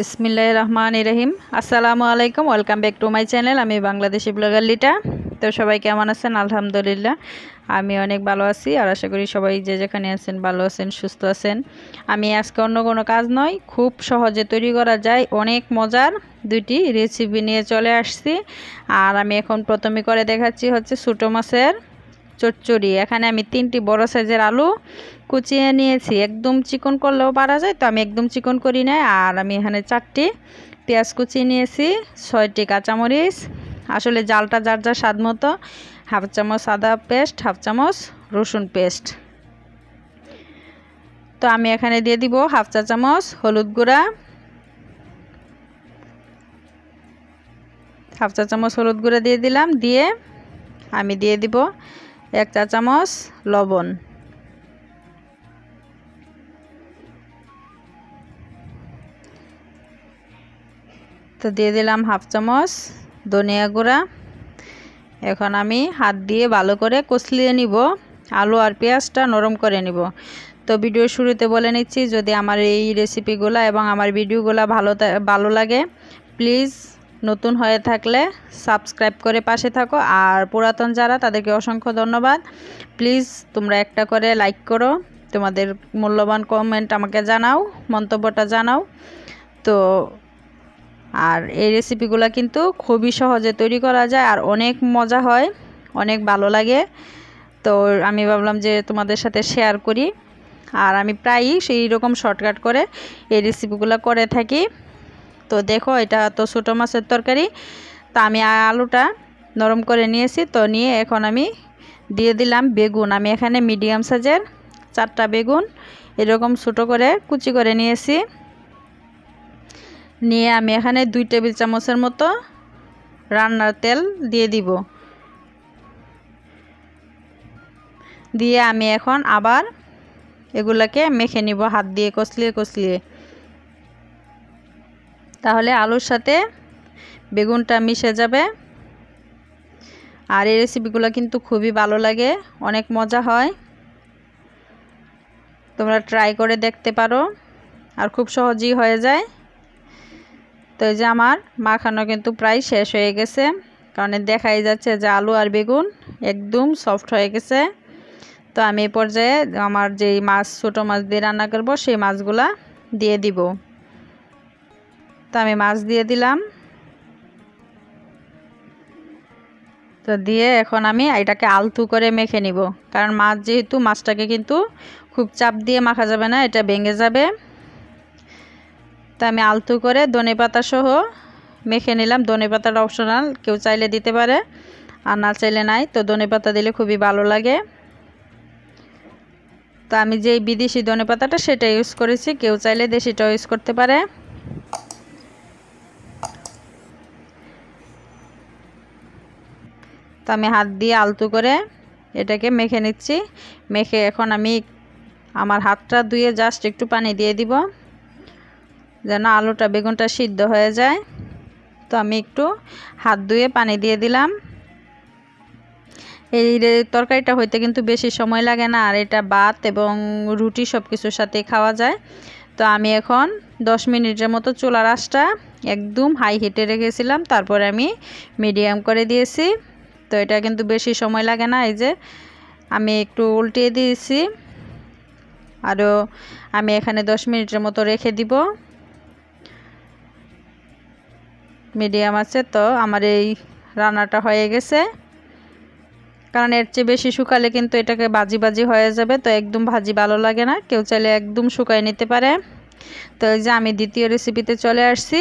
বিসমিল্লা রহমান ইরহিম আসসালামু আলাইকুম welcome back to my channel আমি বাংলাদেশি ব্লগার লিটা তো সবাই কেমন আছেন আলহামদুলিল্লাহ আমি অনেক ভালো আছি আর আশা করি সবাই যে যেখানে আছেন ভালো আছেন সুস্থ আছেন আমি আজকে অন্য কোনো কাজ নয় খুব সহজে তৈরি করা যায় অনেক মজার দুইটি রেসিপি নিয়ে চলে আসছি আর আমি এখন প্রথমে করে দেখাচ্ছি হচ্ছে ছোটো মাছের চচ্চড়ি এখানে আমি তিনটি বড় সাইজের আলু কুচিয়ে নিয়েছি একদম চিকন করলেও পারা যায় তো আমি একদম চিকন করি না আর আমি এখানে চারটি পেঁয়াজ কুচি নিয়েছি ছয়টি কাঁচামরিচ আসলে জালটা যার যার স্বাদ মতো হাফ চামচ আদা পেস্ট হাফ চামচ রসুন পেস্ট তো আমি এখানে দিয়ে দিব হাফ চা চামচ হলুদ গুঁড়া হাফ চা চামচ হলুদ গুঁড়া দিয়ে দিলাম দিয়ে আমি দিয়ে দিব এক চা চামচ লবণ তো দিয়ে দিলাম হাফ চামচ ধনিয়া গুঁড়া এখন আমি হাত দিয়ে ভালো করে কষলিয়ে নিব আলু আর পেঁয়াজটা নরম করে নিব তো ভিডিও শুরুতে বলে নিচ্ছি যদি আমার এই রেসিপিগুলো এবং আমার ভিডিওগুলো ভালো ভালো লাগে প্লিজ নতুন হয়ে থাকলে সাবস্ক্রাইব করে পাশে থাকো আর পুরাতন যারা তাদেরকে অসংখ্য ধন্যবাদ প্লিজ তোমরা একটা করে লাইক করো তোমাদের মূল্যবান কমেন্ট আমাকে জানাও মন্তব্যটা জানাও তো আর এই রেসিপিগুলো কিন্তু খুবই সহজে তৈরি করা যায় আর অনেক মজা হয় অনেক ভালো লাগে তো আমি ভাবলাম যে তোমাদের সাথে শেয়ার করি আর আমি প্রায়ই সেই রকম শর্টকাট করে এই রেসিপিগুলো করে থাকি তো দেখো এটা তো ছোটো মাছের তরকারি তা আমি আলুটা নরম করে নিয়েছি তো নিয়ে এখন আমি দিয়ে দিলাম বেগুন আমি এখানে মিডিয়াম সাইজের চারটা বেগুন এরকম ছোটো করে কুচি করে নিয়েছি নিয়ে আমি এখানে দুই টেবিল চামচের মতো রান্নার তেল দিয়ে দিব দিয়ে আমি এখন আবার এগুলাকে মেখে নিব হাত দিয়ে কষলিয়ে কষলিয়ে তাহলে আলুর সাথে বেগুনটা মিশে যাবে আর এই রেসিপিগুলো কিন্তু খুবই ভালো লাগে অনেক মজা হয় তোমরা ট্রাই করে দেখতে পারো আর খুব সহজেই হয়ে যায় তো এই যে আমার মাখানো কিন্তু প্রায় শেষ হয়ে গেছে কারণ দেখাই যাচ্ছে যে আলু আর বেগুন একদম সফট হয়ে গেছে তো আমি এই পর্যায়ে আমার যেই মাছ ছোটো মাছ দিয়ে রান্না করবো সেই মাছগুলা দিয়ে দিব তো আমি মাছ দিয়ে দিলাম তো দিয়ে এখন আমি এটাকে আলতু করে মেখে নিব কারণ মাছ যেহেতু মাছটাকে কিন্তু খুব চাপ দিয়ে মাখা যাবে না এটা ভেঙে যাবে তা আমি আলতু করে ধনে সহ মেখে নিলাম ধনে পাতাটা অপশনাল কেউ চাইলে দিতে পারে আর না চাইলে নাই তো ধনে পাতা দিলে খুবই ভালো লাগে তো আমি যেই বিদেশি ধনে পাতাটা সেটা ইউজ করেছি কেউ চাইলে দেশিটা ইউজ করতে পারে তো আমি হাত দিয়ে আলতু করে এটাকে মেখে নিচ্ছি মেখে এখন আমি আমার হাতটা ধুয়ে জাস্ট একটু পানি দিয়ে দিব যেন আলুটা বেগুনটা সিদ্ধ হয়ে যায় তো আমি একটু হাত ধুয়ে পানি দিয়ে দিলাম এই তরকারিটা হইতে কিন্তু বেশি সময় লাগে না আর এটা ভাত এবং রুটি সব কিছুর সাথে খাওয়া যায় তো আমি এখন দশ মিনিটের মতো চুলার আঁচটা একদম হাই হিটে রেখেছিলাম তারপরে আমি মিডিয়াম করে দিয়েছি তো এটা কিন্তু বেশি সময় লাগে না এই যে আমি একটু উল্টিয়ে দিয়েছি আরও আমি এখানে দশ মিনিটের মতো রেখে দিব মিডিয়াম আছে তো আমার এই রান্নাটা হয়ে গেছে কারণ এর চেয়ে বেশি শুকালে কিন্তু এটাকে বাজি বাজি হয়ে যাবে তো একদম ভাজি ভালো লাগে না কেউ চাইলে একদম শুকাই নিতে পারে তো এই যে আমি দ্বিতীয় রেসিপিতে চলে আসছি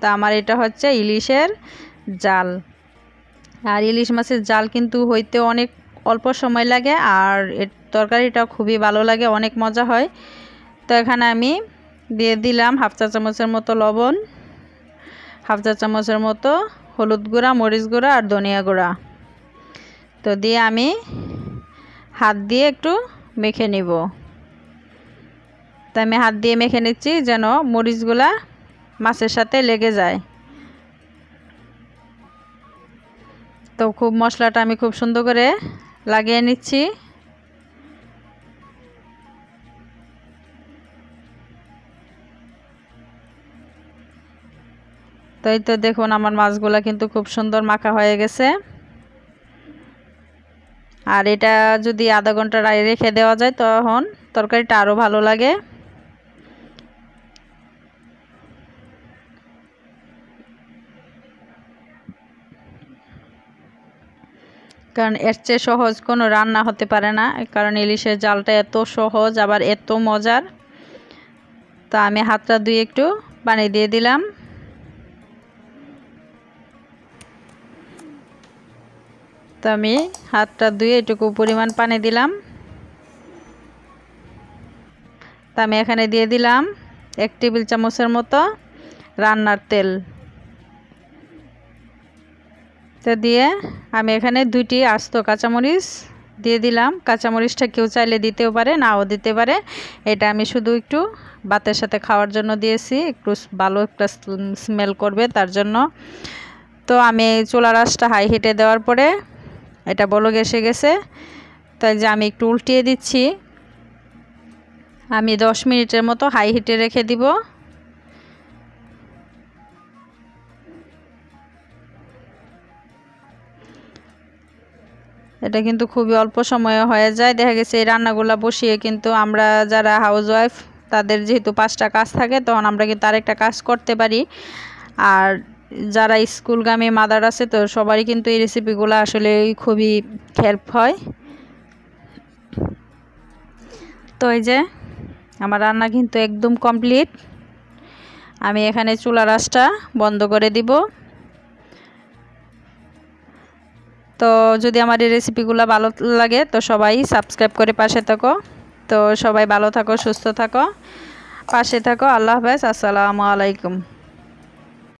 তা আমার এটা হচ্ছে ইলিশের জাল আর ইলিশ মাছের জাল কিন্তু হইতে অনেক অল্প সময় লাগে আর এর তরকারিটা খুবই ভালো লাগে অনেক মজা হয় তো এখানে আমি দিয়ে দিলাম হাফ চা চামচের মতো লবণ হাফ চা চামচের মতো হলুদ গুঁড়া মরিচ গুঁড়া আর ধনিয়া গুঁড়া তো দিয়ে আমি হাত দিয়ে একটু মেখে নিব তো আমি হাত দিয়ে মেখে নিচ্ছি যেন মরিচগুলা মাছের সাথে লেগে যায় তো খুব মশলাটা আমি খুব সুন্দর করে লাগিয়ে নিচ্ছি তো এই তো দেখুন আমার মাছগুলা কিন্তু খুব সুন্দর মাখা হয়ে গেছে আর এটা যদি আধা ঘন্টা রেখে দেওয়া যায় তখন তরকারিটা আরও ভালো লাগে কারণ এর চেয়ে সহজ কোনো রান্না হতে পারে না কারণ ইলিশের জালটা এত সহজ আবার এত মজার তা আমি হাতটা দুই একটু পানি দিয়ে দিলাম তো আমি হাতটা ধুয়ে এটুকু পরিমাণ পানি দিলাম তা আমি এখানে দিয়ে দিলাম এক টেবিল চামচের মতো রান্নার তেল তো দিয়ে আমি এখানে দুইটি আস্ত কাঁচামরিচ দিয়ে দিলাম কাঁচামরিচটা কেউ চাইলে দিতেও পারে নাও দিতে পারে এটা আমি শুধু একটু ভাতের সাথে খাওয়ার জন্য দিয়েছি একটু ভালো একটা স্মেল করবে তার জন্য তো আমি চোলা রাসটা হাই হিটে দেওয়ার পরে এটা বলো গেসে গেছে তাই যে আমি একটু উল্টিয়ে দিচ্ছি আমি দশ মিনিটের মতো হাই হিটে রেখে দিব এটা কিন্তু খুবই অল্প সময়ে হয়ে যায় দেখা গেছে এই রান্নাগুলো বসিয়ে কিন্তু আমরা যারা হাউস ওয়াইফ তাদের যেহেতু পাঁচটা কাজ থাকে তখন আমরা কিন্তু আরেকটা কাজ করতে পারি আর যারা স্কুলগামী মাদার আছে তো সবারই কিন্তু এই রেসিপিগুলো আসলে খুবই হেল্প হয় তো এই যে আমার রান্না কিন্তু একদম কমপ্লিট আমি এখানে চুলা রাসটা বন্ধ করে দিব তো যদি আমার এই রেসিপিগুলো ভালো লাগে তো সবাই সাবস্ক্রাইব করে পাশে থাকো তো সবাই ভালো থাকো সুস্থ থাকো পাশে থাকো আল্লাহ হাফেজ আসসালামু আলাইকুম